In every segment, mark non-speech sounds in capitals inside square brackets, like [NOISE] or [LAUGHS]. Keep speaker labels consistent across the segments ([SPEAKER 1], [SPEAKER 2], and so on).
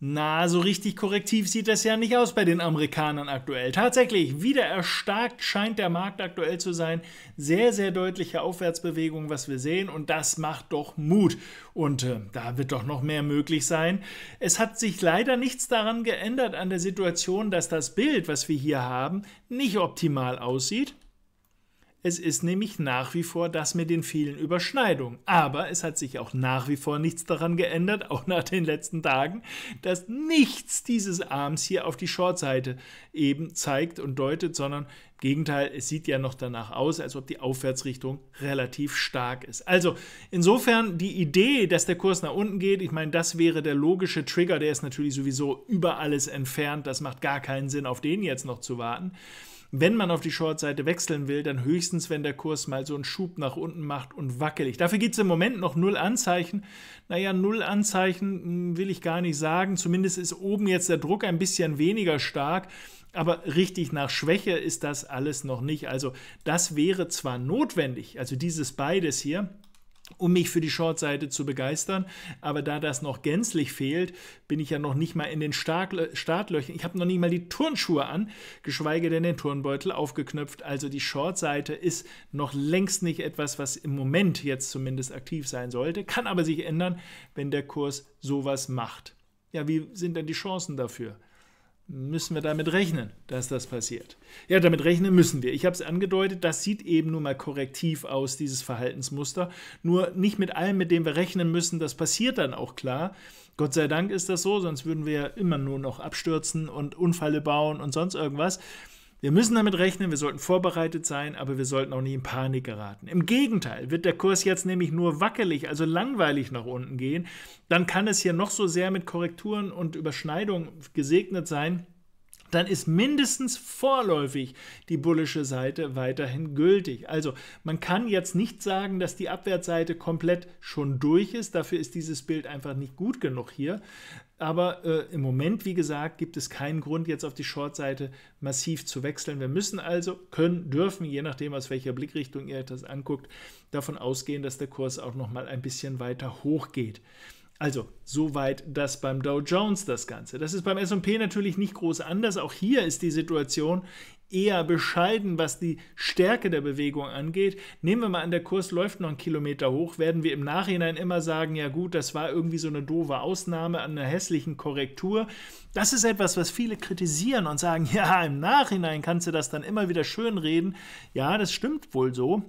[SPEAKER 1] Na, so richtig korrektiv sieht das ja nicht aus bei den Amerikanern aktuell. Tatsächlich, wieder erstarkt scheint der Markt aktuell zu sein. Sehr, sehr deutliche Aufwärtsbewegung, was wir sehen, und das macht doch Mut. Und äh, da wird doch noch mehr möglich sein. Es hat sich leider nichts daran geändert an der Situation, dass das Bild, was wir hier haben, nicht optimal aussieht. Es ist nämlich nach wie vor das mit den vielen Überschneidungen. Aber es hat sich auch nach wie vor nichts daran geändert, [LAUGHS] auch nach den letzten Tagen, dass nichts dieses Arms hier auf die Shortseite eben zeigt und deutet, sondern im Gegenteil, es sieht ja noch danach aus, als ob die Aufwärtsrichtung relativ stark ist. Also insofern die Idee, dass der Kurs nach unten geht, ich meine, das wäre der logische Trigger, der ist natürlich sowieso über alles entfernt. Das macht gar keinen Sinn, auf den jetzt noch zu warten. Wenn man auf die Shortseite wechseln will, dann höchstens, wenn der Kurs mal so einen Schub nach unten macht und wackelig. Dafür gibt es im Moment noch null Anzeichen. Naja, null Anzeichen hm, will ich gar nicht sagen. Zumindest ist oben jetzt der Druck ein bisschen weniger stark. Aber richtig nach Schwäche ist das alles noch nicht. Also das wäre zwar notwendig, also dieses beides hier, um mich für die Shortseite zu begeistern. Aber da das noch gänzlich fehlt, bin ich ja noch nicht mal in den Startlöchern. Ich habe noch nicht mal die Turnschuhe an, geschweige denn den Turnbeutel aufgeknöpft. Also die Shortseite ist noch längst nicht etwas, was im Moment jetzt zumindest aktiv sein sollte, kann aber sich ändern, wenn der Kurs sowas macht. Ja, wie sind denn die Chancen dafür? müssen wir damit rechnen, dass das passiert. Ja, damit rechnen müssen wir. Ich habe es angedeutet, das sieht eben nun mal korrektiv aus, dieses Verhaltensmuster. Nur nicht mit allem, mit dem wir rechnen müssen, das passiert dann auch klar. Gott sei Dank ist das so, sonst würden wir ja immer nur noch abstürzen und Unfälle bauen und sonst irgendwas. Wir müssen damit rechnen, wir sollten vorbereitet sein, aber wir sollten auch nie in Panik geraten. Im Gegenteil, wird der Kurs jetzt nämlich nur wackelig, also langweilig nach unten gehen, dann kann es hier noch so sehr mit Korrekturen und Überschneidungen gesegnet sein dann ist mindestens vorläufig die bullische Seite weiterhin gültig. Also man kann jetzt nicht sagen, dass die Abwärtsseite komplett schon durch ist. Dafür ist dieses Bild einfach nicht gut genug hier. Aber äh, im Moment, wie gesagt, gibt es keinen Grund, jetzt auf die Short-Seite massiv zu wechseln. Wir müssen also, können, dürfen, je nachdem, aus welcher Blickrichtung ihr das anguckt, davon ausgehen, dass der Kurs auch noch mal ein bisschen weiter hoch geht. Also, soweit das beim Dow Jones das Ganze. Das ist beim SP natürlich nicht groß anders. Auch hier ist die Situation eher bescheiden, was die Stärke der Bewegung angeht. Nehmen wir mal an, der Kurs läuft noch einen Kilometer hoch, werden wir im Nachhinein immer sagen, ja gut, das war irgendwie so eine doofe Ausnahme an einer hässlichen Korrektur. Das ist etwas, was viele kritisieren und sagen, [LAUGHS] ja, im Nachhinein kannst du das dann immer wieder schönreden. Ja, das stimmt wohl so.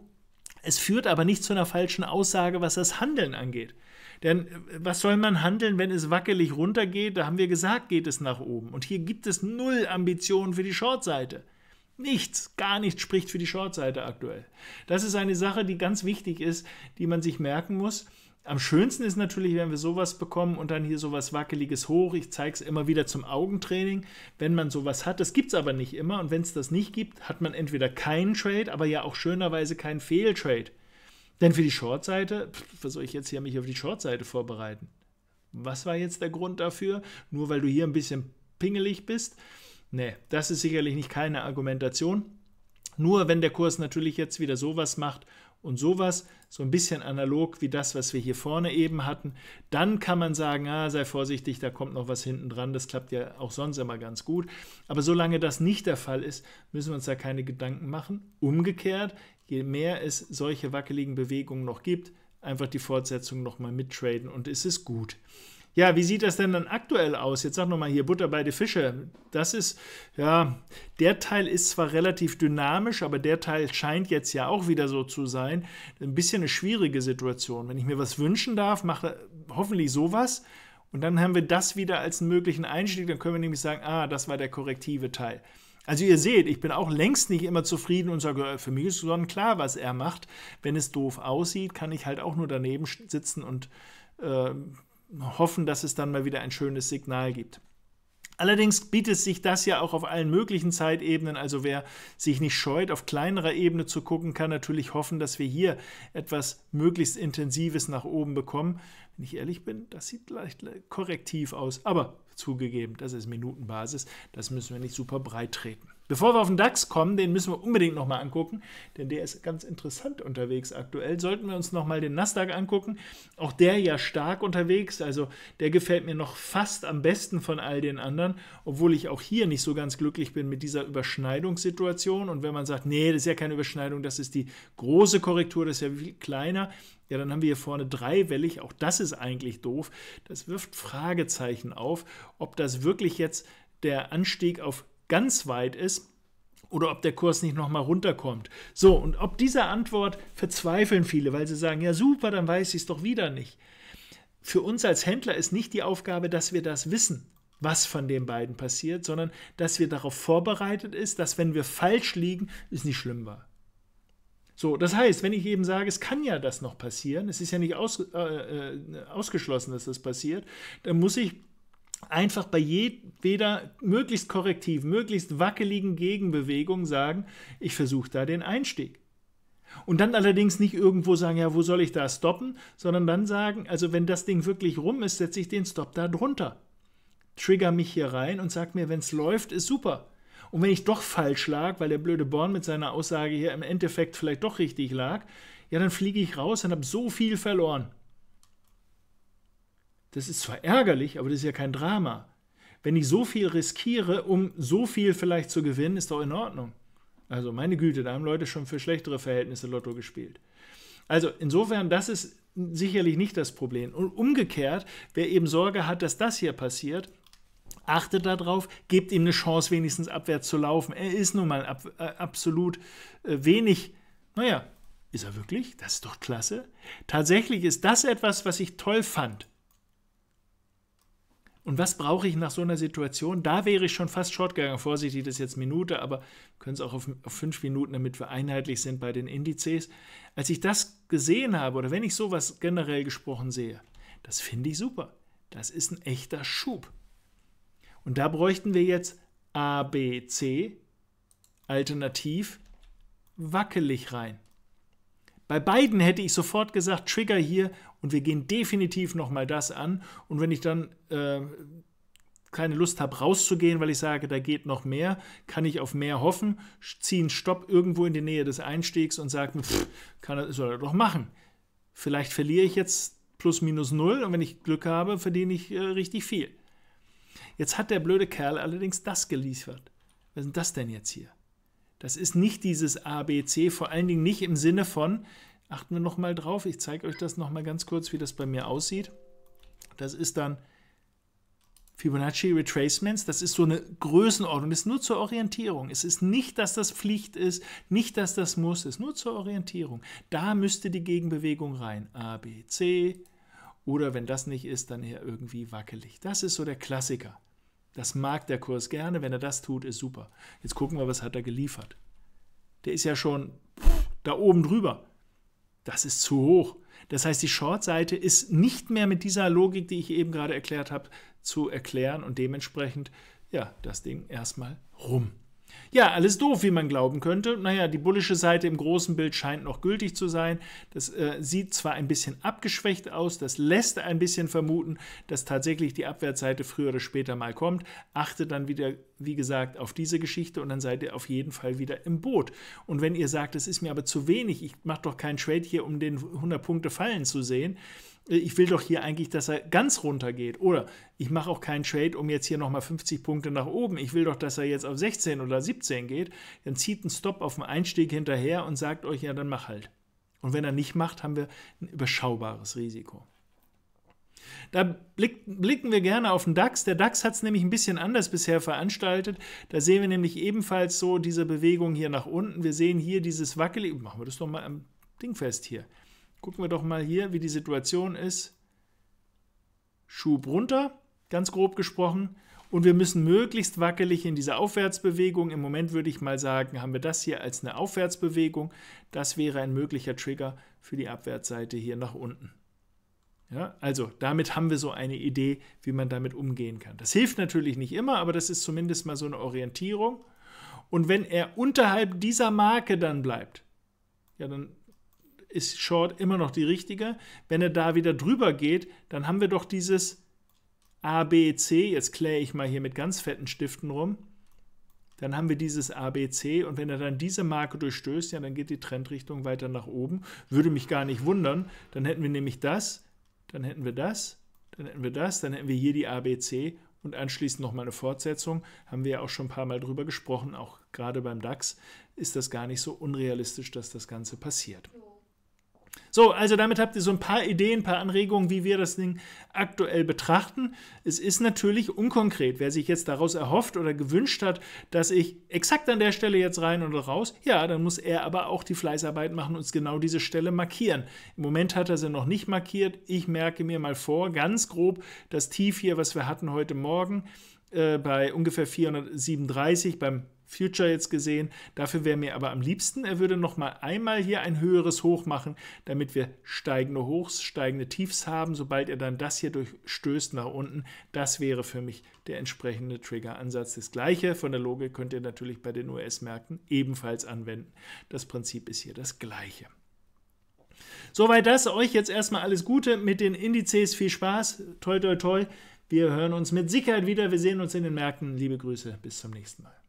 [SPEAKER 1] Es führt aber nicht zu einer falschen Aussage, was das Handeln angeht. Denn äh, was soll man handeln, wenn es wackelig runtergeht? Da haben wir gesagt, geht es nach oben. Und hier gibt es null Ambitionen für die Shortseite. Nichts, gar nichts spricht für die Shortseite aktuell. Das ist eine Sache, die ganz wichtig ist, die man sich merken muss. Am schönsten ist natürlich, wenn wir sowas bekommen und dann hier sowas Wackeliges hoch. Ich zeige es immer wieder zum Augentraining, wenn man sowas hat. Das gibt es aber nicht immer. Und wenn es das nicht gibt, hat man entweder keinen Trade, aber ja auch schönerweise keinen Fehltrade. Denn für die Shortseite, was soll ich jetzt hier mich auf die Shortseite vorbereiten? Was war jetzt der Grund dafür? Nur weil du hier ein bisschen pingelig bist? Nee, das ist sicherlich nicht keine Argumentation. Nur wenn der Kurs natürlich jetzt wieder sowas macht und sowas, so ein bisschen analog wie das, was wir hier vorne eben hatten, dann kann man sagen, ah, sei vorsichtig, da kommt noch was hinten dran, das klappt ja auch sonst immer ganz gut. Aber solange das nicht der Fall ist, müssen wir uns da keine Gedanken machen. Umgekehrt, je mehr es solche wackeligen Bewegungen noch gibt, einfach die Fortsetzung nochmal mittraden und es ist gut. Ja, wie sieht das denn dann aktuell aus? Jetzt sag nochmal hier Butter bei die Fische. Das ist, ja, der Teil ist zwar relativ dynamisch, aber der Teil scheint jetzt ja auch wieder so zu sein. Ein bisschen eine schwierige Situation. Wenn ich mir was wünschen darf, mache hoffentlich sowas. Und dann haben wir das wieder als einen möglichen Einstieg. Dann können wir nämlich sagen, ah, das war der korrektive Teil. Also ihr seht, ich bin auch längst nicht immer zufrieden und sage, äh, für mich ist schon klar, was er macht. Wenn es doof aussieht, kann ich halt auch nur daneben sitzen und äh, hoffen, dass es dann mal wieder ein schönes Signal gibt. Allerdings bietet sich das ja auch auf allen möglichen Zeitebenen. Also wer sich nicht scheut, auf kleinerer Ebene zu gucken, kann natürlich hoffen, dass wir hier etwas möglichst Intensives nach oben bekommen. Wenn ich ehrlich bin, das sieht leicht korrektiv aus. Aber Zugegeben, das ist Minutenbasis, das müssen wir nicht super breit treten. Bevor wir auf den DAX kommen, den müssen wir unbedingt nochmal angucken, denn der ist ganz interessant unterwegs aktuell. Sollten wir uns nochmal den Nasdaq angucken, auch der ja stark unterwegs, also der gefällt mir noch fast am besten von all den anderen, obwohl ich auch hier nicht so ganz glücklich bin mit dieser Überschneidungssituation. Und wenn man sagt, nee, das ist ja keine Überschneidung, das ist die große Korrektur, das ist ja viel kleiner, ja, dann haben wir hier vorne dreiwellig. Auch das ist eigentlich doof. Das wirft Fragezeichen auf, ob das wirklich jetzt der Anstieg auf ganz weit ist oder ob der Kurs nicht nochmal runterkommt. So, und ob dieser Antwort verzweifeln viele, weil sie sagen, ja super, dann weiß ich es doch wieder nicht. Für uns als Händler ist nicht die Aufgabe, dass wir das wissen, was von den beiden passiert, sondern dass wir darauf vorbereitet ist, dass wenn wir falsch liegen, es nicht schlimm war. So, das heißt, wenn ich eben sage, es kann ja das noch passieren, es ist ja nicht aus, äh, äh, ausgeschlossen, dass das passiert, dann muss ich einfach bei jeder möglichst korrektiv, möglichst wackeligen Gegenbewegung sagen, ich versuche da den Einstieg. Und dann allerdings nicht irgendwo sagen, ja, wo soll ich da stoppen, sondern dann sagen, also wenn das Ding wirklich rum ist, setze ich den Stop da drunter. Trigger mich hier rein und sag mir, wenn es läuft, ist super. Und wenn ich doch falsch lag, weil der blöde Born mit seiner Aussage hier im Endeffekt vielleicht doch richtig lag, ja, dann fliege ich raus und habe so viel verloren. Das ist zwar ärgerlich, aber das ist ja kein Drama. Wenn ich so viel riskiere, um so viel vielleicht zu gewinnen, ist doch in Ordnung. Also meine Güte, da haben Leute schon für schlechtere Verhältnisse Lotto gespielt. Also insofern, das ist sicherlich nicht das Problem. Und umgekehrt, wer eben Sorge hat, dass das hier passiert, Achtet darauf, gebt ihm eine Chance, wenigstens abwärts zu laufen. Er ist nun mal ab, äh, absolut äh, wenig. Naja, ist er wirklich? Das ist doch klasse. Tatsächlich ist das etwas, was ich toll fand. Und was brauche ich nach so einer Situation? Da wäre ich schon fast short gegangen. Vorsichtig, das ist jetzt Minute, aber können es auch auf, auf, fünf Minuten, damit wir einheitlich sind bei den Indizes. Als ich das gesehen habe oder wenn ich sowas generell gesprochen sehe, das finde ich super. Das ist ein echter Schub. Und da bräuchten wir jetzt A, B, C alternativ wackelig rein. Bei beiden hätte ich sofort gesagt, Trigger hier und wir gehen definitiv nochmal das an. Und wenn ich dann äh, keine Lust habe, rauszugehen, weil ich sage, da geht noch mehr, kann ich auf mehr hoffen, ziehen Stopp irgendwo in die Nähe des Einstiegs und sagen, pff, kann er, soll er doch machen. Vielleicht verliere ich jetzt plus minus null und wenn ich Glück habe, verdiene ich äh, richtig viel. Jetzt hat der blöde Kerl allerdings das geliefert. Was ist denn das denn jetzt hier? Das ist nicht dieses ABC, vor allen Dingen nicht im Sinne von, achten wir nochmal drauf, ich zeige euch das nochmal ganz kurz, wie das bei mir aussieht. Das ist dann Fibonacci Retracements, das ist so eine Größenordnung, das ist nur zur Orientierung. Es ist nicht, dass das Pflicht ist, nicht, dass das Muss es ist, nur zur Orientierung. Da müsste die Gegenbewegung rein. ABC, C, oder wenn das nicht ist, dann eher irgendwie wackelig. Das ist so der Klassiker. Das mag der Kurs gerne. Wenn er das tut, ist super. Jetzt gucken wir, was hat er geliefert. Der ist ja schon da oben drüber. Das ist zu hoch. Das heißt, die Short-Seite ist nicht mehr mit dieser Logik, die ich eben gerade erklärt habe, zu erklären und dementsprechend, ja, das Ding erstmal rum. Ja, alles doof, wie man glauben könnte. Naja, die bullische Seite im großen Bild scheint noch gültig zu sein. Das äh, sieht zwar ein bisschen abgeschwächt aus, das lässt ein bisschen vermuten, dass tatsächlich die Abwärtsseite früher oder später mal kommt. Achte dann wieder, wie gesagt, auf diese Geschichte und dann seid ihr auf jeden Fall wieder im Boot. Und wenn ihr sagt, es ist mir aber zu wenig, ich mache doch keinen Trade hier, um den 100 Punkte fallen zu sehen, ich will doch hier eigentlich, dass er ganz runter geht. Oder ich mache auch keinen Trade, um jetzt hier nochmal 50 Punkte nach oben. Ich will doch, dass er jetzt auf 16 oder 17 geht. Dann zieht ein Stop auf den Einstieg hinterher und sagt euch, ja, dann mach halt. Und wenn er nicht macht, haben wir ein überschaubares Risiko. Da blicken wir gerne auf den DAX. Der DAX hat es nämlich ein bisschen anders bisher veranstaltet. Da sehen wir nämlich ebenfalls so diese Bewegung hier nach unten. Wir sehen hier dieses Wackel. Machen wir das doch mal am Ding fest hier. Gucken wir doch mal hier, wie die Situation ist. Schub runter, ganz grob gesprochen. Und wir müssen möglichst wackelig in diese Aufwärtsbewegung. Im Moment würde ich mal sagen, haben wir das hier als eine Aufwärtsbewegung. Das wäre ein möglicher Trigger für die Abwärtsseite hier nach unten. Ja, also damit haben wir so eine Idee, wie man damit umgehen kann. Das hilft natürlich nicht immer, aber das ist zumindest mal so eine Orientierung. Und wenn er unterhalb dieser Marke dann bleibt, ja, dann ist Short immer noch die richtige. Wenn er da wieder drüber geht, dann haben wir doch dieses ABC. Jetzt kläre ich mal hier mit ganz fetten Stiften rum. Dann haben wir dieses ABC und wenn er dann diese Marke durchstößt, ja, dann geht die Trendrichtung weiter nach oben. Würde mich gar nicht wundern. Dann hätten wir nämlich das, dann hätten wir das, dann hätten wir das, dann hätten wir hier die ABC und anschließend nochmal eine Fortsetzung. Haben wir ja auch schon ein paar Mal drüber gesprochen, auch gerade beim DAX ist das gar nicht so unrealistisch, dass das Ganze passiert. So, also damit habt ihr so ein paar Ideen, ein paar Anregungen, wie wir das Ding aktuell betrachten. Es ist natürlich unkonkret. Wer sich jetzt daraus erhofft oder gewünscht hat, dass ich exakt an der Stelle jetzt rein oder raus, ja, dann muss er aber auch die Fleißarbeit machen und genau diese Stelle markieren. Im Moment hat er sie noch nicht markiert. Ich merke mir mal vor, ganz grob, das Tief hier, was wir hatten heute Morgen äh, bei ungefähr 437 beim Future jetzt gesehen. Dafür wäre mir aber am liebsten, er würde noch mal einmal hier ein höheres Hoch machen, damit wir steigende Hochs, steigende Tiefs haben. Sobald er dann das hier durchstößt nach unten, das wäre für mich der entsprechende Trigger-Ansatz. Das gleiche von der Logik könnt ihr natürlich bei den US-Märkten ebenfalls anwenden. Das Prinzip ist hier das gleiche. Soweit das. Euch jetzt erstmal alles Gute mit den Indizes. Viel Spaß. Toi, toi, toi. Wir hören uns mit Sicherheit wieder. Wir sehen uns in den Märkten. Liebe Grüße. Bis zum nächsten Mal.